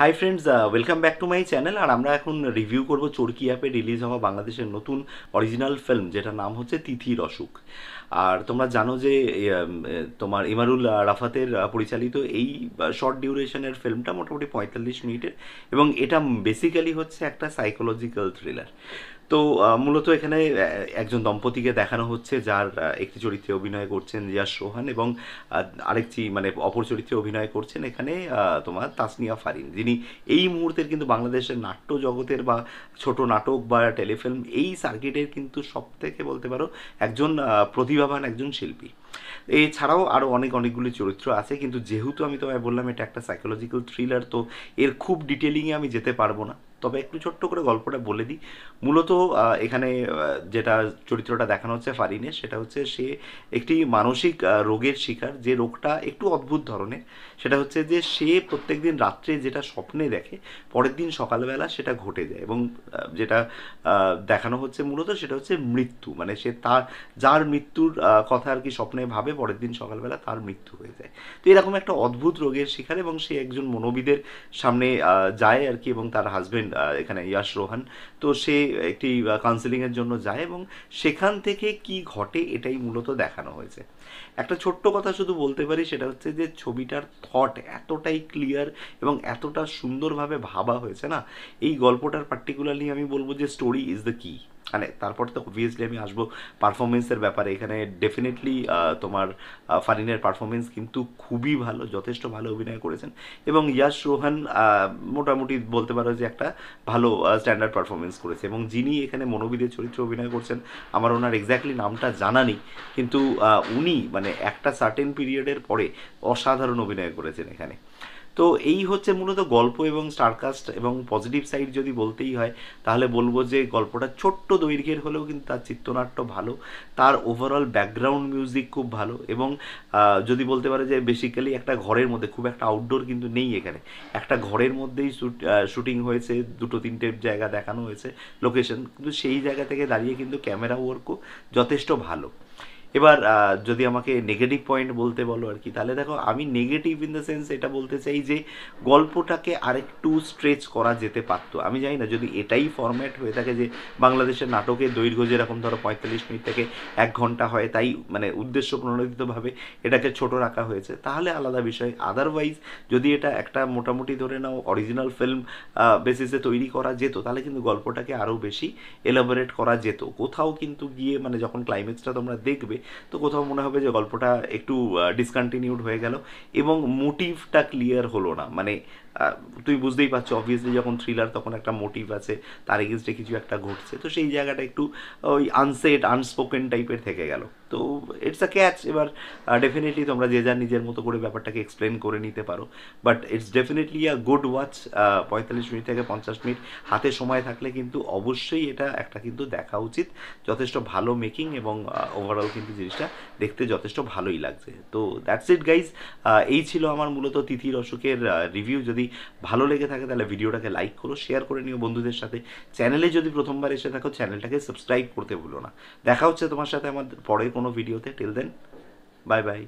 high friends welcome back to my channel আর আমরা এখন রিভিউ করব চরকি অ্যাপে রিলিজ হওয়া বাংলাদেশের নতুন অরিজিনাল ফিল্ম যেটার নাম হচ্ছে তিথির অসুখ আর তোমরা জানো যে তোমার ইমারুল রাফাতের পরিচালিত এই শর্ট ডিউরেশনের ফিল্মটা মোটামুটি পঁয়তাল্লিশ মিনিটের এবং এটা বেসিক্যালি হচ্ছে একটা সাইকোলজিক্যাল থ্রিলার তো মূলত এখানে একজন দম্পতিকে দেখানো হচ্ছে যার একটি চরিত্রে অভিনয় করছেন রিয়া সোহান এবং আরেকটি মানে অপর চরিত্রে অভিনয় করছেন এখানে তোমার তাসনিয়া ফারিন যিনি এই মুহূর্তের কিন্তু বাংলাদেশের নাট্য জগতের বা ছোট নাটক বা টেলিফিল্ম এই সার্কিটের কিন্তু সব থেকে বলতে পারো একজন প্রতিভাবান একজন শিল্পী এছাড়াও আরও অনেক অনেকগুলি চরিত্র আছে কিন্তু যেহেতু আমি তোমায় বললাম এটা একটা সাইকোলজিক্যাল থ্রিলার তো এর খুব ডিটেলিংয়ে আমি যেতে পারবো না তবে একটু ছোট্ট করে গল্পটা বলে দিই মূলত এখানে যেটা চরিত্রটা দেখানো হচ্ছে ফারিনের সেটা হচ্ছে সে একটি মানসিক রোগের শিকার যে রোগটা একটু অদ্ভুত ধরনের সেটা হচ্ছে যে সে প্রত্যেক দিন রাত্রে যেটা স্বপ্নে দেখে পরের দিন সকালবেলা সেটা ঘটে যায় এবং যেটা দেখানো হচ্ছে মূলত সেটা হচ্ছে মৃত্যু মানে সে তার যার মৃত্যুর কথা আর কি স্বপ্নে ভাবে পরের দিন সকালবেলা তার মৃত্যু হয়ে যায় তো এরকম একটা অদ্ভুত রোগের শিকার এবং সে একজন মনোবিদের সামনে যায় আর কি এবং তার হাজবেন্ড এখানে ইয়াশ রোহান তো সে একটি কাউন্সেলিংয়ের জন্য যায় এবং সেখান থেকে কি ঘটে এটাই মূলত দেখানো হয়েছে একটা ছোট্ট কথা শুধু বলতে পারি সেটা হচ্ছে যে ছবিটার থট এতটাই ক্লিয়ার এবং এতটা সুন্দরভাবে ভাবা হয়েছে না এই গল্পটার পার্টিকুলারলি আমি বলবো যে স্টোরি ইজ দ্য কি মানে তারপর তো অবভিয়াসলি আমি আসবো পারফরমেন্সের ব্যাপারে এখানে ডেফিনেটলি তোমার ফারিনের পারফরমেন্স কিন্তু খুবই ভালো যথেষ্ট ভালো অভিনয় করেছেন এবং ইয়াশ রোহান মোটামুটি বলতে পারো যে একটা ভালো স্ট্যান্ডার্ড পারফরমেন্স করেছে এবং যিনি এখানে মনোবিদের চরিত্রে অভিনয় করছেন আমার ওনার এক্স্যাক্টলি নামটা জানা নেই কিন্তু উনি মানে একটা সার্টেন পিরিয়ডের পরে অসাধারণ অভিনয় করেছেন এখানে তো এই হচ্ছে মূলত গল্প এবং স্টারকাস্ট এবং পজিটিভ সাইড যদি বলতেই হয় তাহলে বলবো যে গল্পটা ছোট্ট দৈর্ঘ্যের হলেও কিন্তু তার চিত্রনাট্য ভালো তার ওভারঅল ব্যাকগ্রাউন্ড মিউজিক খুব ভালো এবং যদি বলতে পারে যে বেসিক্যালি একটা ঘরের মধ্যে খুব একটা আউটডোর কিন্তু নেই এখানে একটা ঘরের মধ্যেই শুটিং হয়েছে দুটো তিনটে জায়গা দেখানো হয়েছে লোকেশন কিন্তু সেই জায়গা থেকে দাঁড়িয়ে কিন্তু ক্যামেরা ওয়ার্কও যথেষ্ট ভালো এবার যদি আমাকে নেগেটিভ পয়েন্ট বলতে বলো আর কি তাহলে দেখো আমি নেগেটিভ ইন দ্য সেন্স এটা বলতে চাই যে গল্পটাকে আরেকটু স্ট্রেচ করা যেতে পারত আমি জানি না যদি এটাই ফরম্যাট হয়ে থাকে যে বাংলাদেশের নাটকের দৈর্ঘ্য যেরকম ধরো পঁয়তাল্লিশ মিনিট থেকে এক ঘন্টা হয় তাই মানে উদ্দেশ্য প্রণোদিতভাবে এটাকে ছোট রাখা হয়েছে তাহলে আলাদা বিষয় আদারওয়াইজ যদি এটা একটা মোটামুটি ধরে নাও অরিজিনাল ফিল্ম বেসিসে তৈরি করা যেত তাহলে কিন্তু গল্পটাকে আরও বেশি এলাবোরেট করা যেত কোথাও কিন্তু গিয়ে মানে যখন ক্লাইমেটসটা তোমরা দেখবে তো কোথাও মনে হবে যে গল্পটা একটু ডিসকন্টিনিউড হয়ে গেল এবং মোটিভটা ক্লিয়ার হলো না মানে তুমি বুঝতেই পারছো অবভিয়াসলি যখন থ্রিলার তখন একটা মোটিভ আছে তার এগেনস্টে কিছু একটা ঘটছে তো সেই জায়গাটা একটু ওই আনসেট আনস্পোকেন টাইপের থেকে গেল তো ইটস আ ক্যাচ এবার ডেফিনেটলি তোমরা যে যার নিজের মতো করে ব্যাপারটাকে এক্সপ্লেন করে নিতে পারো but it's definitely a good watch পঁয়তাল্লিশ মিনিট থেকে পঞ্চাশ মিনিট হাতে সময় থাকলে কিন্তু অবশ্যই এটা একটা কিন্তু দেখা উচিত যথেষ্ট ভালো মেকিং এবং ওভারঅল কিন্তু জিনিসটা দেখতে যথেষ্ট ভালোই লাগছে তো দ্যাটস ইট গাইজ এই ছিল আমার মূলত তিথির অসুখের রিভিউ যদি যদি ভালো লেগে থাকে তাহলে ভিডিওটাকে লাইক করো শেয়ার করে নিও বন্ধুদের সাথে চ্যানেলে যদি প্রথমবার এসে থাকো চ্যানেলটাকে সাবস্ক্রাইব করতে ভুলো না দেখা হচ্ছে তোমার সাথে আমার পরের কোনো ভিডিওতে টেল দেন বাই বাই